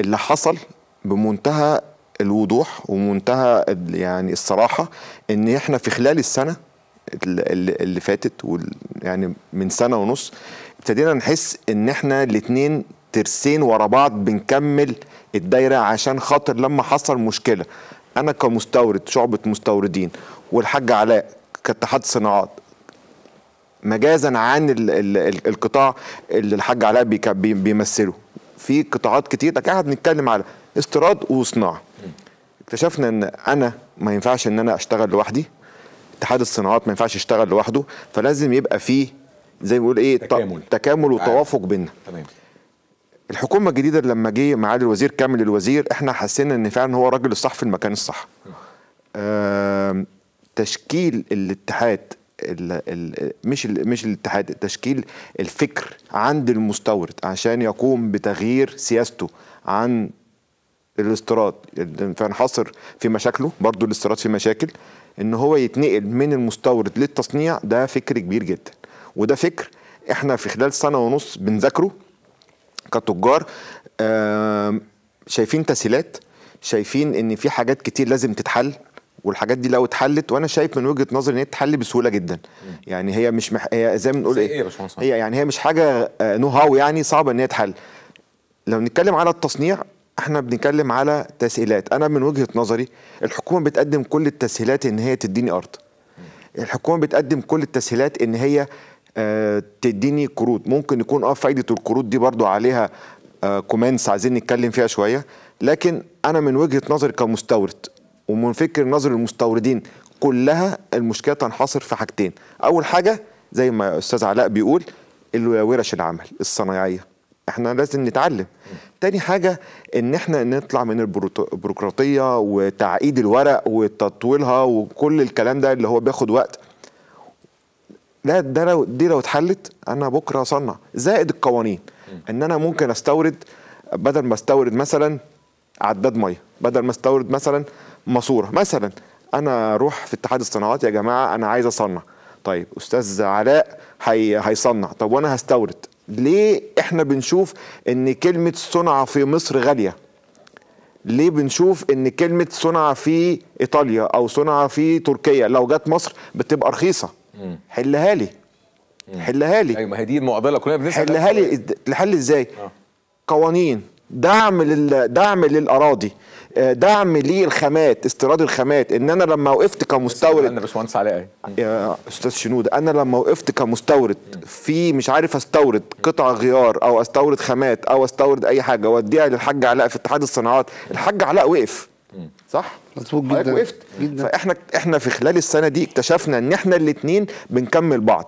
اللي حصل بمنتهى الوضوح ومنتهى يعني الصراحه ان احنا في خلال السنه اللي فاتت يعني من سنه ونص ابتدينا نحس ان احنا الاثنين ترسين ورا بعض بنكمل الدايره عشان خاطر لما حصل مشكله انا كمستورد شعبه مستوردين والحاج علاء كاتحاد صناعات مجازا عن القطاع اللي الحاج علاء بيمثله في قطاعات كتير لكن احنا بنتكلم على استيراد وصناعه اكتشفنا ان انا ما ينفعش ان انا اشتغل لوحدي اتحاد الصناعات ما ينفعش يشتغل لوحده فلازم يبقى فيه زي ما بيقول ايه تكامل تكامل وتوافق بينا تمام الحكومه الجديده لما جه معالي الوزير كامل الوزير احنا حسينا ان فعلا هو الراجل الصح في المكان الصح اه. تشكيل الاتحاد الـ الـ مش الـ مش الاتحاد تشكيل الفكر عند المستورد عشان يقوم بتغيير سياسته عن الاستيراد فينحصر في مشاكله برضه الاستيراد في مشاكل ان هو يتنقل من المستورد للتصنيع ده فكر كبير جدا وده فكر احنا في خلال سنه ونص بنذاكره كتجار شايفين تسهيلات شايفين ان في حاجات كتير لازم تتحل والحاجات دي لو اتحلت وانا شايف من وجهه نظري ان هي تتحل بسهوله جدا يعني هي مش مح... هي زي ما بنقول ايه, إيه هي يعني هي مش حاجه نو آه، هاو يعني صعبه ان هي تتحل لو نتكلم على التصنيع احنا بنتكلم على تسهيلات انا من وجهه نظري الحكومه بتقدم كل التسهيلات ان هي تديني ارض الحكومه بتقدم كل التسهيلات ان هي آه، تديني قروض ممكن يكون اه فايده القروض دي برضو عليها كومنتس آه، عايزين نتكلم فيها شويه لكن انا من وجهه نظري كمستورد ومن فكر نظر المستوردين كلها المشكله تنحصر في حاجتين اول حاجه زي ما استاذ علاء بيقول ورش العمل الصناعيه احنا لازم نتعلم تاني حاجة ان احنا نطلع من البيروقراطية وتعقيد الورق وتطويلها وكل الكلام ده اللي هو بياخد وقت لا ده لو دي لو اتحلت انا بكره اصنع زائد القوانين ان انا ممكن استورد بدل ما استورد مثلا عداد ميه بدل ما استورد مثلا ماسوره مثلا انا اروح في اتحاد الصناعات يا جماعه انا عايز اصنع طيب استاذ علاء هي... هيصنع طب وانا هستورد ليه احنا بنشوف ان كلمه صنع في مصر غاليه ليه بنشوف ان كلمه صنع في ايطاليا او صنع في تركيا لو جت مصر بتبقى رخيصه حلها لي حلها لي ايوه ما هي دي المعضله كلنا بنسال حلها لي الحل ازاي آه. قوانين دعم لل... دعم للاراضي آه، دعم للخامات استيراد الخامات ان انا لما وقفت كمستورد انا باشمهندس علاء يا استاذ شنود انا لما وقفت كمستورد في مش عارف استورد قطع غيار او استورد خامات او استورد اي حاجه واديها للحاج علاء في اتحاد الصناعات الحاج علاء وقف صح مظبوط جدا وقفت جدا. فاحنا احنا في خلال السنه دي اكتشفنا ان احنا الاثنين بنكمل بعض